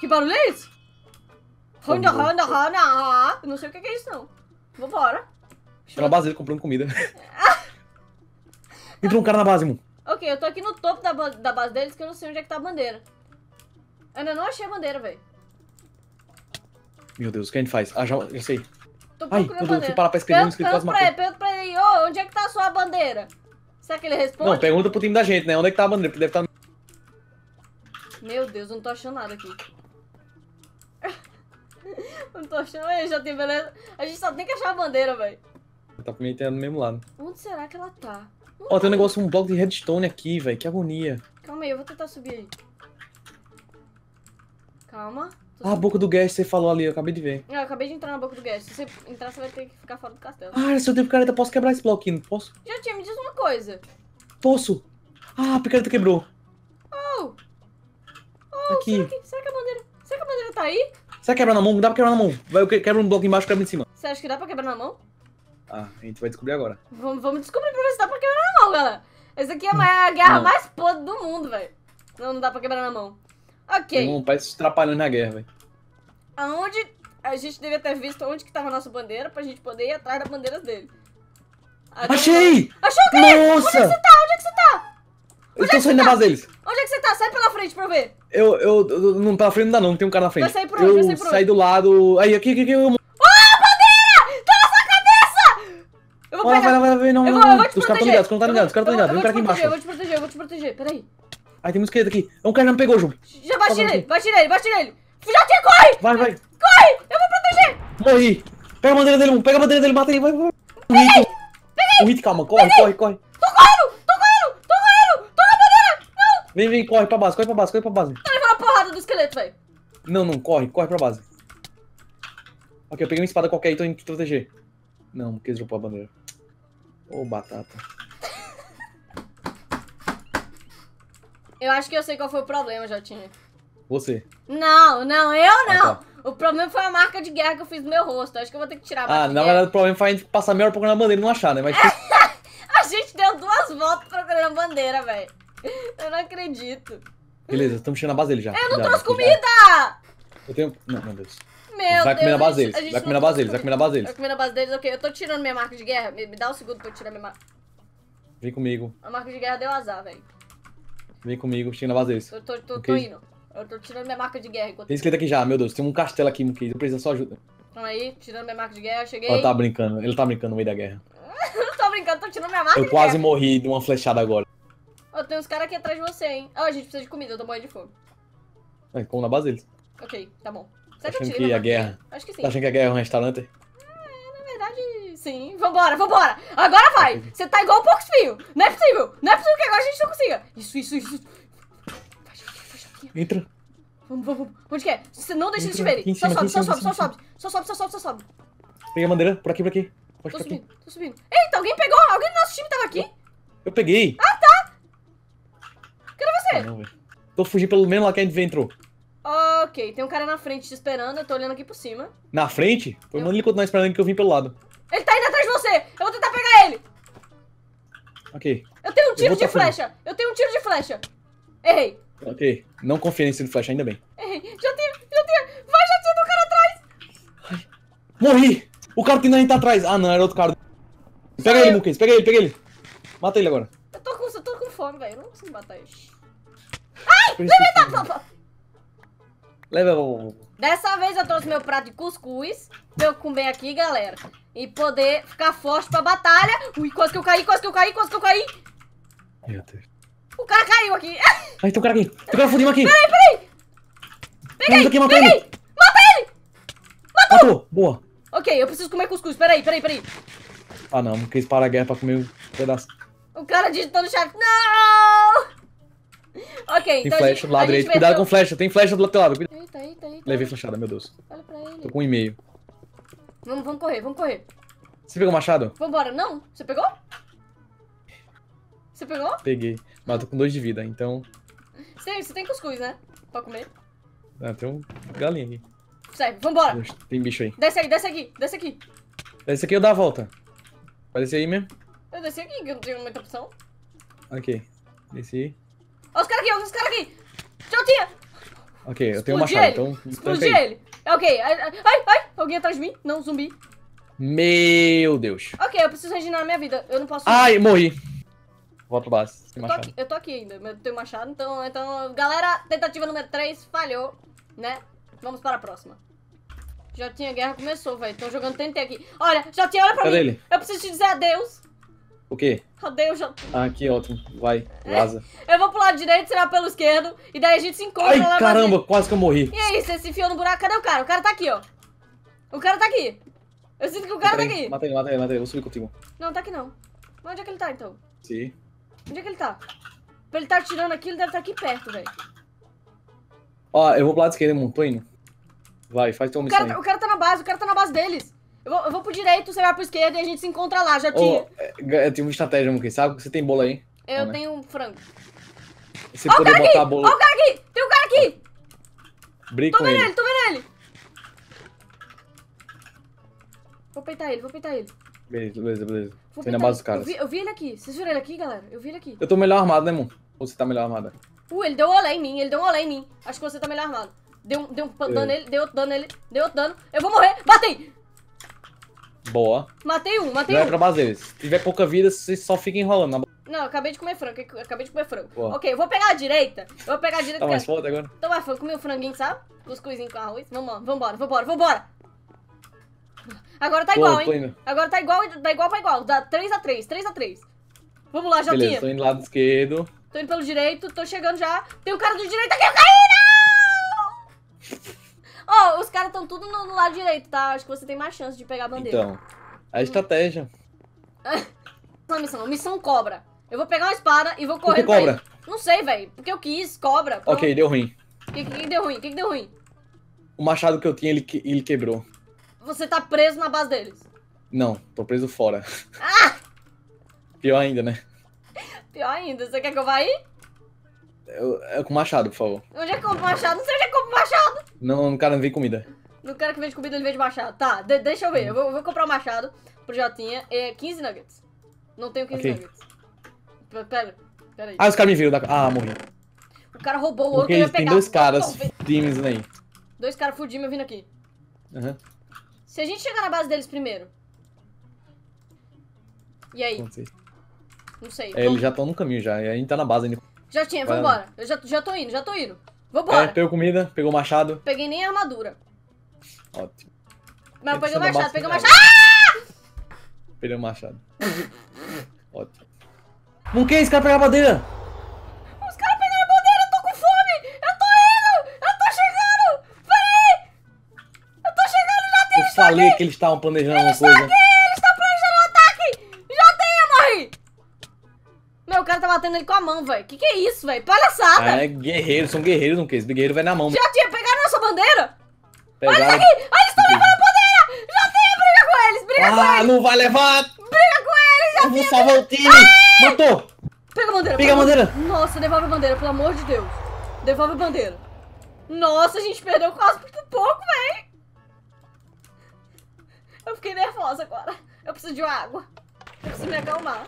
Que barulho é isso? Honda, Honda, Honda, Não sei o que é isso, não. Vambora. Tá na base dele comprando comida. Entrou um cara na base, mano. Ok, eu tô aqui no topo da, da base deles que eu não sei onde é que tá a bandeira. Eu ainda não achei a bandeira, velho. Meu Deus, o que a gente faz? Ah, já, já sei. Tô Ai, meu Deus, fui parar pra escrever, pergunta, não escrevi pra ele, Pergunta pra ele, ô, oh, onde é que tá a sua bandeira? Será que ele responde? Não, pergunta pro time da gente, né? Onde é que tá a bandeira? Porque deve estar... Tá... Meu Deus, eu não tô achando nada aqui. não tô achando... Aí, já tem beleza. A gente só tem que achar a bandeira, velho. Tá comigo mim, no mesmo lado. Onde será que ela tá? Ó, oh, tem um negócio, um bloco de redstone aqui, velho. Que agonia. Calma aí, eu vou tentar subir aí. Calma. Ah, a boca do Guest, você falou ali, eu acabei de ver. Ah, eu acabei de entrar na boca do Guest. Se você entrar, você vai ter que ficar fora do castelo. Ah, se eu tenho picareta, posso quebrar esse bloquinho, posso? Já tinha, me diz uma coisa. Posso. Ah, a picareta quebrou. Oh! Oh, Aqui. Será, que, será que a bandeira... Será que a bandeira tá aí? Será que quebrar na mão? Dá pra quebrar na mão. Vai, eu um bloco embaixo, quebra em cima. Você acha que dá pra quebrar na mão? Ah, a gente vai descobrir agora. Vamos, vamos descobrir pra ver se dá pra quebrar na não, galera. Esse aqui é a guerra não. mais podre do mundo, velho. Não, não dá pra quebrar na mão. Ok. Não, parece se atrapalhando na guerra, velho. Aonde a gente devia ter visto onde que tava a nossa bandeira pra gente poder ir atrás das bandeiras dele. Aqui... Achei! Achou o quê? Nossa! Onde é que você tá? Onde é que você tá? eu tô é tá? saindo da base deles. Onde é que você tá? Sai pela frente pra eu ver. Eu, eu, eu não, pela frente não não, tem um cara na frente. Vai sair por onde? Eu Vai sair saí do lado... Aí, aqui, aqui, aqui, eu... vou pegar. Vai lá, vai lá, vai lá. Não, eu vou, os caras estão ligados, os caras estão ligados, os caras estão ligados. Vem um aqui embaixo. Eu vou te proteger, eu vou te proteger, peraí. Aí tem um esquerdo aqui. É um cara não pegou, João. Já bati tá nele, bati nele, bati nele. Filhote, corre! Vai, vai. Corre! Eu vou proteger! Morri. Pega a bandeira dele, Pega a bandeira dele, mata ele, vai, vai. Peguei! Peguei! O Hit, calma, corre, corre, corre. Tô correndo, tô correndo, tô correndo, tô na bandeira! Não! Vem, vem, corre pra base, corre pra base, corre pra base. Tá levando a porrada do esqueleto, velho. Não, não, corre, corre pra base. Ok, eu peguei uma espada qualquer e tô indo te proteger. Não, não quis dropar a bandeira. Ou batata. Eu acho que eu sei qual foi o problema, Jotinha. Você. Não, não, eu ah, não. Ah, tá. O problema foi a marca de guerra que eu fiz no meu rosto. Acho que eu vou ter que tirar a ah, marca Ah, na verdade o problema foi a gente passar melhor hora procurando a bandeira e não achar, né? Mas... a gente deu duas voltas procurando a bandeira, velho. Eu não acredito. Beleza, estamos chegando na base dele já. Eu não trouxe comida! Já. Eu tenho... Não, meu Deus. Meu vai comer na base deles, vai comer na base deles, vai comer na base deles. Vai comer na base deles, ok. Eu tô tirando minha marca de guerra. Me, me dá um segundo pra eu tirar minha marca. Vem comigo. A marca de guerra deu azar, velho. Vem comigo, chega na base deles. Eu tô, tô, tô indo. Eu tô tirando minha marca de guerra enquanto... Tem escrito aqui já, meu Deus. Tem um castelo aqui no Eu preciso da sua ajuda. Calma então aí, tirando minha marca de guerra, cheguei. ele tá brincando, ele tá brincando no meio da guerra. eu tô brincando, tô tirando minha marca Eu quase guerra. morri de uma flechada agora. Ó, oh, tem uns caras aqui atrás de você, hein. Ó, oh, a gente precisa de comida, eu tô morrendo de fome. É, como na base deles. Ok, tá bom. Será achando que, que a guerra. Acho que sim. Tá achando que a guerra é um restaurante? Ah, é, na verdade, sim. Vambora, vambora! Agora vai! Você tá igual um porco espinho! Não é possível! Não é possível que agora a gente não consiga! Isso, isso, isso! Entra. Vamos, vamos, vamos. Onde que é? Você não deixa de eles te verem. Só, sobe, só, sobe, só, sobe, só sobe, só sobe, só sobe, Peguei a bandeira, por aqui, por aqui. Pode tô por subindo, aqui. tô subindo. Eita, alguém pegou? Alguém do nosso time tava aqui? Eu peguei. Ah, tá! Cadê você? Tô fugindo pelo menos lá que a gente entrou. Ok, tem um cara na frente te esperando, eu tô olhando aqui por cima. Na frente? Foi eu... manda ele continuar esperando que eu vim pelo lado. Ele tá indo atrás de você! Eu vou tentar pegar ele! Ok. Eu tenho um tiro de flecha! Frente. Eu tenho um tiro de flecha! Errei! Ok, não confia nesse flecha, ainda bem. Errei. Já tenho, já tenho. Vai, já tinha um cara atrás! Ai. Morri! O cara que não tá atrás! Ah, não, era outro cara. Pega ele, Mukens, pega ele, pega ele! Mata ele agora. Eu tô com, eu tô com fome, velho. Eu não consigo matar ele. Ai! Liberta! Leva, Dessa vez eu trouxe meu prato de cuscuz pra eu comer aqui, galera. E poder ficar forte pra batalha. Ui, quase que eu caí, quase que eu caí, quase que eu caí. Meu Deus. O cara caiu aqui. Ai, tem um cara aqui. Tem um cara fudido aqui. Peraí, peraí. Peguei, peguei mata peguei. Ele. Mata ele. Matou. Matou. Boa. Ok, eu preciso comer cuscuz. Peraí, peraí, peraí. Ah, não. Não quis parar a guerra pra comer um pedaço. O cara digitou no chat Não! tem então flecha do lado direito. Meteu... Cuidado com flecha, tem flecha do outro lado. Eita, eita, eita. Levei flechada, meu Deus. Olha pra ele. Tô com um e meio. Vamos, vamos correr, vamos correr. Você pegou o machado? Vambora, não? Você pegou? Você pegou? Peguei. Mas tô com dois de vida, então. Você tem, você tem cuscuz, né? Pra comer. Ah, tem um galinha aqui. Serve, vambora. Tem bicho aí. Desce aí, desce aqui, desce aqui. Desce aqui eu dou a volta. Vai descer aí mesmo? Eu desci aqui, que eu não tenho muita opção. Ok. Desci. Olha os caras aqui, olha os caras aqui. Tchau, tia. Ok, eu Explodir tenho uma chave, então... Explodi ele. É, ok, ai, ai, ai, alguém atrás de mim. Não, zumbi. Meu Deus. Ok, eu preciso regenerar minha vida. Eu não posso... Ai, morri. Volta pra base. Eu tô, aqui, eu tô aqui ainda, mas tenho machado, então, então... Galera, tentativa número 3 falhou, né? Vamos para a próxima. Jotinha, tinha guerra começou, velho. Tô jogando TNT aqui. Olha, Jotinha, olha pra Cadê mim. Ele? Eu preciso te dizer adeus. O quê? Odeio já. Ah, que ótimo. Vai, é? vaza. Eu vou pro lado direito, será pelo esquerdo, e daí a gente se encontra Ai, lá caramba, quase que eu morri. E aí, é você se enfiou no buraco? Cadê o cara? O cara tá aqui, ó. O cara tá aqui. Eu sinto que o cara tá aqui. Mata ele, mata ele, mata ele. Vou subir contigo. Não, tá aqui não. Mas onde é que ele tá, então? Sim. Onde é que ele tá? Pra ele tá atirando aqui, ele deve estar tá aqui perto, velho. Ó, eu vou pro lado esquerdo, não tô indo. Vai, faz tua missão. O cara, tá- o cara tá na base, o cara tá na base deles. Eu vou, eu vou pro direito, você vai pro esquerda e a gente se encontra lá, já tinha. É, eu tenho uma estratégia, Muki. Sabe você tem bolo aí? Eu tenho um frango. Você oh, botar aqui! bolo. o cara aqui! Tem um cara aqui! Briga tô vendo ele. ele, tô vendo ele! Vou peitar ele, vou peitar ele. Beleza, beleza, beleza. Vou na base dos caras. Eu vi, eu vi, ele aqui. Vocês viram ele aqui, galera? Eu vi ele aqui. Eu tô melhor armado, né, mano Ou você tá melhor armada? Uh, ele deu um olé em mim, ele deu um olé em mim. Acho que você tá melhor armado. Deu, deu um é. dano nele, deu outro dano nele, deu outro dano. Eu vou morrer, batei! Boa. Matei um, matei é um. vai pra base Se tiver pouca vida, você só fica enrolando. Na... Não, acabei de comer frango. Acabei de comer frango. Boa. Ok, eu vou pegar a direita. Eu vou pegar a direita. Tá mais foda agora? Então vai, comi um franguinho, sabe? Cuscuzinho com arroz. vamos vambora, vambora, vambora. Agora tá igual, Boa, hein? Agora tá igual, dá tá igual pra igual. Dá 3x3, 3x3. Vamos lá, Jotinha. Beleza, tô indo lado esquerdo. Tô indo pelo direito, tô chegando já. Tem um cara do direito aqui, eu caí, não! oh, os caras estão tudo no, no, lado direito, tá? Acho que você tem mais chance de pegar a bandeira. Então, a hum. estratégia. Uma missão, missão cobra. Eu vou pegar uma espada e vou correr. Por que cobra? Pra Não sei, velho. Porque eu quis, cobra. Pronto. Ok, deu ruim. O que, que, que, deu ruim? O que, que, deu ruim? O machado que eu tinha, ele, ele quebrou. Você tá preso na base deles? Não, tô preso fora. Ah! Pior ainda, né? Pior ainda. Você quer que eu vá aí? Eu, é com machado, por favor. Onde é que eu compro machado? Não sei onde é que eu compro machado. Não, no cara não vende comida. Não quero que vende comida, ele vende machado. Tá, de, deixa eu ver. Eu vou, vou comprar o um machado pro Jotinha. É 15 nuggets. Não tenho 15 okay. nuggets. Pera, pera aí. Ah, os caras me viram. Da... Ah, morri. O cara roubou o ouro Porque que eu ia pegar. tem dois caras times aí. Dois caras fudimes vindo aqui. Uhum. Se a gente chegar na base deles primeiro. E aí? Não sei. Não sei. É, eles então- já estão no caminho já. A gente tá na base ainda. Já tinha, vambora. Eu já, já tô indo, já tô indo. Vambora. É, pegou comida, pegou machado. Peguei nem armadura. Ótimo. Mas eu peguei o machado, peguei o machado. Ah! Peguei o machado. Ótimo. Não quer esse cara pegar a bandeira? Os caras pegaram a bandeira, eu tô com fome! Eu tô indo! Eu tô chegando! Peraí! Eu tô chegando já tem Eu falei que eles estavam planejando eles uma coisa. Aqui! tá batendo ele com a mão, velho. Que que é isso, velho? Palhaçada! Ah, é guerreiro, são guerreiros, não que isso. Guerreiro vai na mão. Né? Já tinha pegado nossa bandeira? Pegaram... Olha isso aqui! Olha, eles estão levando a bandeira! Já tinha, briga com eles, briga ah, com eles! Ah, não vai levar! Briga com eles, já Eu vou salvar o time! Ai! Matou! Pega a bandeira. Pega a bandeira. Nossa, devolve a bandeira, pelo amor de Deus. Devolve a bandeira. Nossa, a gente perdeu quase por pouco, velho. Eu fiquei nervosa agora. Eu preciso de água. Eu preciso me acalmar.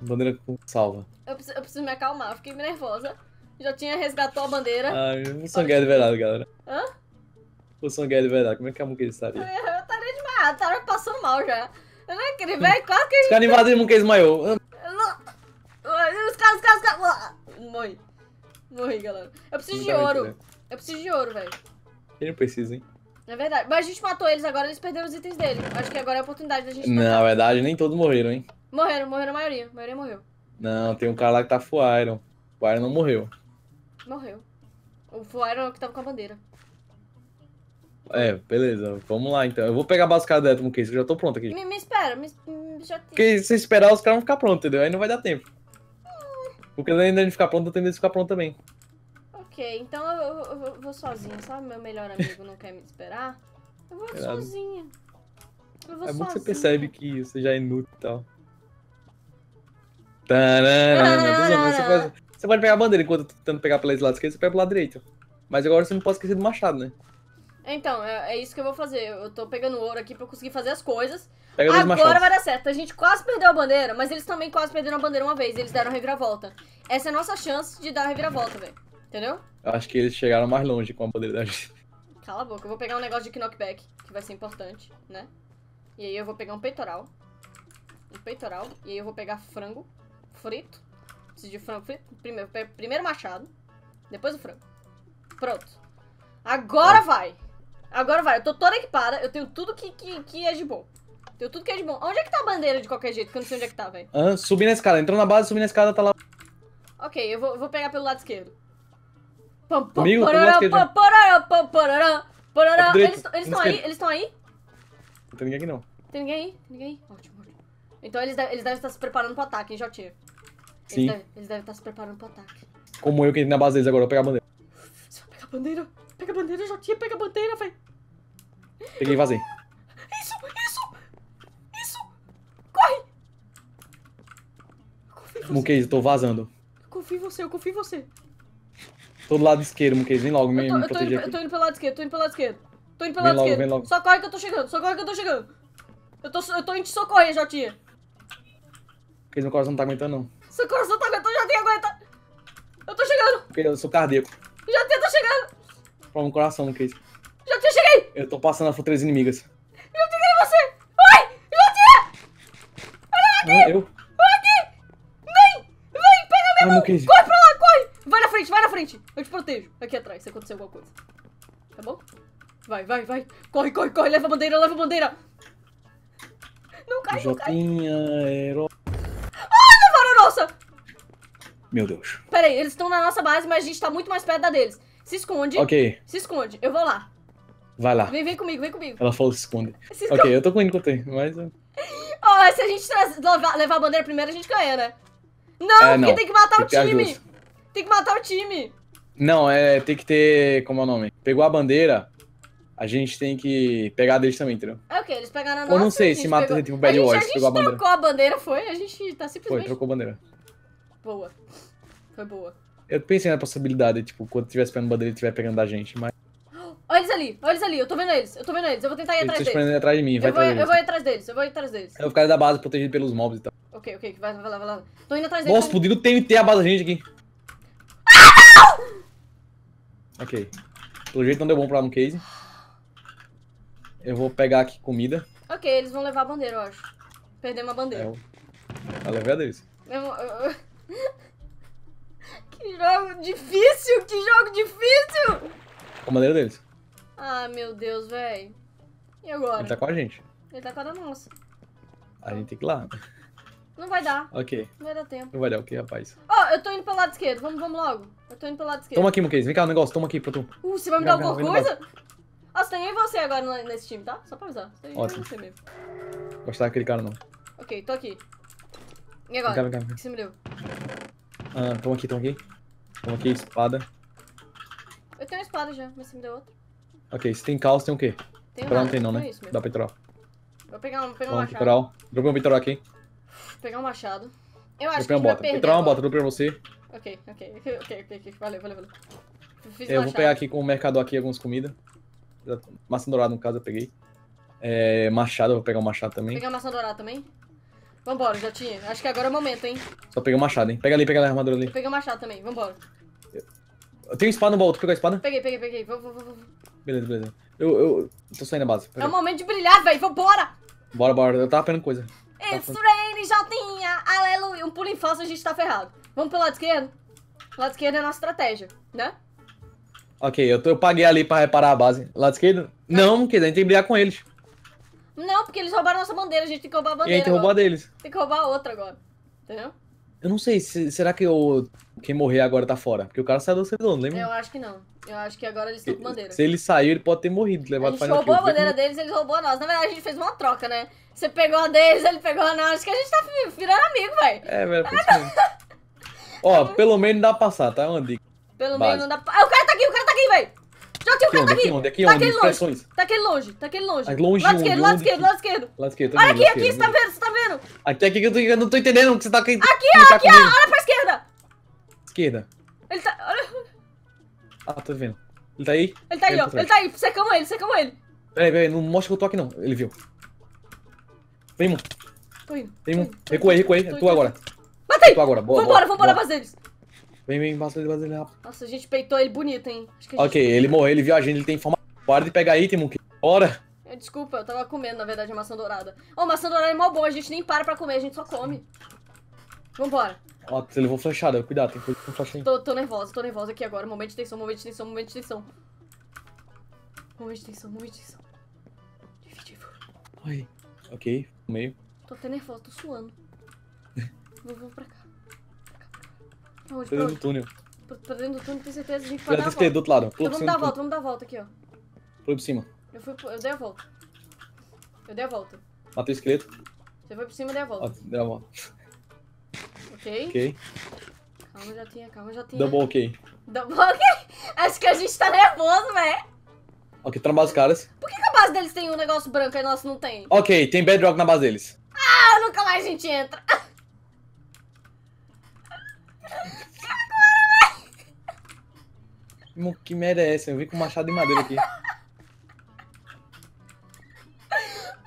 Bandeira salva. Eu preciso, eu preciso me acalmar, fiquei nervosa. Já tinha resgatou a bandeira. ai o sangue é de verdade, galera. Hã? O sangue é de verdade. Como é que a Muquês estaria? Eu estaria eu estaria passando mal já. Eu não acredito, velho. Quase que a gente. Os caras invadiram o Muquês desmaiou. Os caras, os caras, os caras. Morri. Morri, galera. Eu preciso não de tá ouro. Né? Eu preciso de ouro, velho. Ele não precisa, hein? É verdade. Mas a gente matou eles agora, eles perderam os itens dele. Acho que agora é a oportunidade da gente. Não, matar. na verdade, nem todos morreram, hein? Morreram, morreram a maioria. A maioria morreu. Não, tem um cara lá que tá full iron. não morreu. Morreu. O full é o que tava com a bandeira. É, beleza. Vamos lá então. Eu vou pegar a base do Atom Case, que eu já tô pronto aqui. Me, me espera, me, me já... Porque se esperar, os caras vão ficar prontos, entendeu? Aí não vai dar tempo. Hum. Porque além de ficar pronto, eu tenho de ficar pronto também. Ok, então eu, eu, eu vou sozinha, sabe? Meu melhor amigo não quer me esperar. Eu vou Verdade. sozinha. Eu vou é sozinha. bom que você percebe que você já é inútil e tal você, pode, pegar a bandeira enquanto eu tô tentando pegar pelo lado esquerdo, você pega pelo lado direito. Mas agora você não pode esquecer do machado, né? Então, é, é isso que eu vou fazer. Eu tô pegando ouro aqui pra eu conseguir fazer as coisas. Pega Agora machados. vai dar certo. A gente quase perdeu a bandeira, mas eles também quase perderam a bandeira uma vez. Eles deram a reviravolta. Essa é a nossa chance de dar a reviravolta, velho. Entendeu? Eu acho que eles chegaram mais longe com a bandeira da gente. Cala a boca. Eu vou pegar um negócio de knockback, que vai ser importante, né? E aí eu vou pegar um peitoral. Um peitoral. E aí eu vou pegar frango frito. Preciso de frango frito. Primeiro, primeiro machado. Depois o frango. Pronto. Agora vai. Agora vai. Eu tô toda equipada. Eu tenho tudo que, que, que é de bom. Tenho tudo que é de bom. Onde é que tá a bandeira de qualquer jeito? Que eu não sei onde é que tá, velho. Ah, subi na escada. Entrou na base, subi na escada, tá lá. Ok, eu vou, vou pegar pelo lado esquerdo. Pam, pam, Comigo, né? Eles estão aí? Eles estão aí? Não tem ninguém aqui, não. Tem ninguém aí? Tem ninguém aí? Ótimo, Então eles, eles devem estar se preparando pro ataque, hein, Jotinha? Sim. Eles devem, estar se preparando pro ataque. Como eu que entrei na base deles agora, vou pegar a bandeira. Você vai pegar a bandeira? Pega a bandeira, Jotinha, pega a bandeira, vai. Peguei e vazei. Isso, isso! Isso! Corre! Munkase, eu tô vazando. Eu confio em você, eu confio em você. Tô do lado esquerdo, Munkase, vem logo, me, eu tô, me eu tô, indo, eu tô indo pelo lado esquerdo, tô indo pelo lado esquerdo. Tô indo pelo vem lado logo, esquerdo. Logo. Só corre que eu tô chegando, só corre que eu tô chegando. Eu tô, eu tô indo te socorrer, Jotinha. Munkase, meu coração não tá aguentando, não. Seu coração tá aguentando, já tenho aguentado. Eu tô chegando. Eu sou cardíaco. Já tenho, tô chegando. Problema um coração, no case. Já tinha, cheguei. Eu tô passando por três inimigas. Já cheguei você. Oi, já tinha. Olha aqui. Não, eu. Olha aqui. Vem, vem, pega minha ah, mão. Corre pra lá, corre. Vai na frente, vai na frente. Eu te protejo. Aqui atrás, se acontecer alguma coisa. Tá bom? Vai, vai, vai. Corre, corre, corre. Leva a bandeira, leva a bandeira. Não cai, Jotinha, não cai. Herói. Nossa! Meu Deus. Peraí, eles estão na nossa base, mas a gente tá muito mais perto da deles. Se esconde. Ok. Se esconde. Eu vou lá. Vai lá. Vem, vem comigo, vem comigo. Ela falou se esconde. Se esconde. Ok, eu tô com eu tenho. mas... se a gente levar, levar a bandeira primeiro, a gente ganha, né? Não, é, porque tem que matar tem o time. Tem que matar o time. Não, é, tem que ter, como é o nome? Pegou a bandeira, a gente tem que pegar deles também, entendeu? É o quê? Eles pegaram a nossa. Eu não sei se matou pegou... tipo Bad Wars, pegou a bandeira. A trocou a bandeira, foi? A gente tá simplesmente. Foi, trocou a bandeira. Boa. Foi boa. Eu pensei na possibilidade, tipo, quando tivesse pegando bandeira, ele estiver pegando da gente, mas. Olha eles ali, olha eles ali, eu tô vendo eles, eu tô vendo eles, eu vou tentar ir eles atrás deles. Eles atrás de mim, vai eu vou, Eu vou ir atrás deles, eu vou ir atrás deles. Eu vou ficar da base protegido pelos mobs e tal. Ok, ok, vai, vai lá, vai lá. Tô indo atrás deles. Nossa, podido TNT a base da gente aqui. Ah, Ok. Pelo jeito não deu bom pra um case. Eu vou pegar aqui comida. Ok, eles vão levar a bandeira, eu acho. Perdemos a bandeira. É, eu... eu levei a deles. Eu, que jogo difícil! Que jogo difícil! A bandeira deles. Ah, meu Deus, velho. E agora? Ele tá com a gente. Ele tá com a nossa. A gente tem que ir lá. Não vai dar. Ok. Não vai dar tempo. Não vai dar o okay, que, rapaz? Ó, oh, eu tô indo pelo lado esquerdo. Vamos, vamos logo. Eu tô indo pelo lado esquerdo. Toma aqui, Muquês. Vem cá, o um negócio. Toma aqui pra tu. Uh, você vai me dar alguma coisa? Nossa, tem eu e você agora nesse time, tá? Só pra avisar. Tem Ótimo. Você mesmo. Gostar daquele cara, não. Ok, tô aqui. E agora? Vem cá, vem cá, O que você me deu? Ah, toma aqui, toma aqui. Toma aqui, espada. Eu tenho uma espada já, mas você me deu outra. Ok, se tem caos, tem o quê? Tem um não tem é não, né? Dá pra entrar. Vou pegar um, pegar um, machado. Peitoral. Dropei um peitoral aqui. Vou pegar um machado. Eu acho dropei que uma bota. Peitoral é uma bota, dropei pra você. Ok, ok, ok, ok, valeu, valeu, valeu. Fiz eu vou pegar aqui com o mercador aqui algumas comidas. Maçã dourada, no caso, eu peguei. É, machado, eu vou pegar o machado também. Pegar a maçã dourada também? Vambora, já tinha. Acho que agora é o momento, hein? Só peguei o machado, hein? Pega ali, pega ali a armadura ali. peguei o machado também, vambora. Eu tenho espada no baú, tu pegou a espada? Peguei, peguei, peguei. Vou, vou, vou. Beleza, beleza. Eu, eu tô saindo da base. É o momento de brilhar, velho. Vambora! Bora, bora. Eu tava pegando coisa. It's tava... raining, Jotinha! Aleluia! Um pulo em falso, a gente tá ferrado. Vamos pro lado esquerdo? O lado esquerdo é a nossa estratégia, né? Ok, eu, tô, eu paguei ali pra reparar a base. Lado esquerdo? Não, porque a gente tem que brigar com eles. Não, porque eles roubaram nossa bandeira, a gente tem que roubar a bandeira. E a gente roubou a deles. Tem que roubar a outra agora. Entendeu? Eu não sei, se, será que eu, quem morrer agora tá fora? Porque o cara saiu do servidor, não lembra? Eu acho que não. Eu acho que agora eles estão com bandeira. Se ele saiu, ele pode ter morrido, levado pra A gente roubou a bandeira deles, eles roubou a nossa. Na verdade, a gente fez uma troca, né? Você pegou a deles, ele pegou a nossa. Acho que a gente tá virando amigo, velho. É, velho. Ó, pelo menos dá pra passar, tá? É uma dica. Pelo menos não dá. Ah, o cara tá aqui, o cara tá aqui, véi! Já tinha o cara tá aqui! Aqui tá, tá aqui longe! Tá aqui longe, tá aqui longe! Longe, lado esquerdo, lado esquerdo, lado esquerdo! Lado esquerdo, Olha é aqui, aqui, você tá vendo, você tá vendo! Aqui, aqui eu não tô entendendo o que você tá aqui! Aqui, ó, aqui, ó! Olha pra esquerda! Esquerda. Ele tá. Ah, tô tá vendo. Ele tá aí? Ele tá aí, ó. Ele tá aí, secamos ele, secamos ele. Peraí, peraí, não mostra que eu tô aqui não. Ele viu. Vem, mano. Tô indo. Vem, mano. Recuei, é Tu agora. Matei! É tu agora, boa. Vambora, vambora, vambora, eles. Vem, vem, bate ele, bate ele rápido. Nossa, a gente peitou ele bonito, hein? Ok, ele morreu, ele viu a gente, ele tem forma. Guarda e pega item, que. Bora! É, desculpa, eu tava comendo, na verdade, a maçã dourada. Ô, oh, maçã dourada é mó boa, a gente nem para pra comer, a gente só come. Vambora. Ó, você levou flechada, cuidado, tem coisa com flecha aí. Tô, tô nervosa, tô nervosa aqui agora. Momento de tensão, momento de tensão, momento de tensão. Momento de tensão, momento de tensão. Dividivo. Ai, ok, meio. Tô até nervosa, tô suando. vou, vou pra cá. Vou dentro do túnel. Pra, dentro tá do túnel, tenho certeza. A gente vai dar a volta. do outro lado. então, vamos dar a volta, vamos dar a volta aqui, ó. foi por cima. Eu, fui, eu dei a volta. Eu dei a volta. Matei o esqueleto. Você foi por cima e dei a volta. Ah, dei a volta. Ok. Ok. Calma, já tinha, calma, já tinha. Double ok. Double ok? Acho que a gente tá nervoso, né? Ok, trombar tá os caras. Por que, que, a base deles tem um negócio branco e a nossa não tem? Ok, tem bedrock na base deles. Ah, nunca mais a gente entra. Que merece, é eu vim com machado de madeira aqui.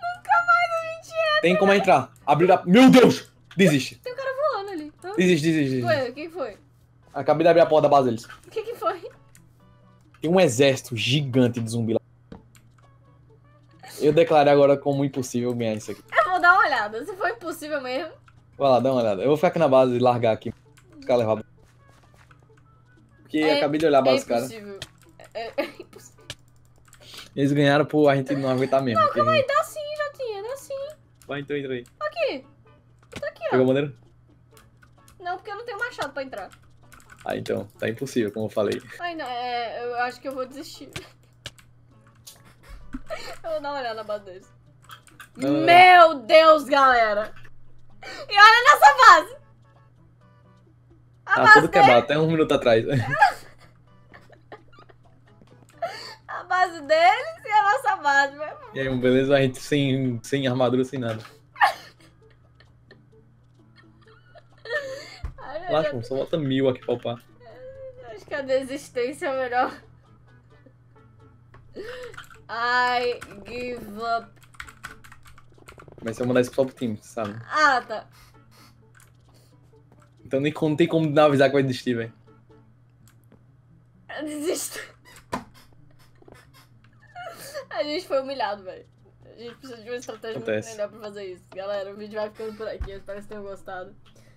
Nunca mais a gente entra. Tem como né? entrar. Abrir a. Meu Deus! Desiste. Tem um cara voando ali. Hã? Desiste, desiste, desiste. quem foi? Acabei de abrir a porta da base deles. O que, que foi? Tem um exército gigante de zumbi lá. Eu declarei agora como impossível ganhar isso aqui. Eu vou dar uma olhada, se for impossível mesmo. Vai lá, dá uma olhada. Eu vou ficar aqui na base e largar aqui. Ficar levado. Porque é, acabei de olhar para caras. É, é, é impossível. Eles ganharam por a gente não aguentar mesmo. Não, calma aí, dá sim, Jotinha, dá sim. Vai, então entra aí. Aqui. Tá aqui, ó. Pegou a bandeira? Não, porque eu não tenho machado pra entrar. Ah, então. Tá impossível, como eu falei. Ai, não. É, eu acho que eu vou desistir. eu vou dar uma olhada na base deles. Ah. Meu Deus, galera! E olha nessa base! Tá tudo quebrado, até um minuto atrás. a base deles e a nossa base. E aí, beleza? A gente sem, sem armadura, sem nada. lá já... só falta mil aqui pra upar. Acho que a desistência é melhor. I give up. Mas eu mandar isso só pro time, sabe? Ah, tá. Então nem contei tem como não avisar que vai desistir, velho. Eu desisto. A gente foi humilhado, velho. A gente precisa de uma estratégia Acontece. muito melhor pra fazer isso. Galera, o vídeo vai ficando por aqui. Eu espero que vocês tenham gostado.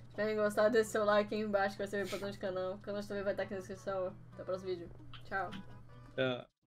Se tiverem gostado. Deixe seu like aí embaixo que vai ser importante no canal. O canal também vai estar aqui na descrição. Até o próximo vídeo. Tchau. Tchau.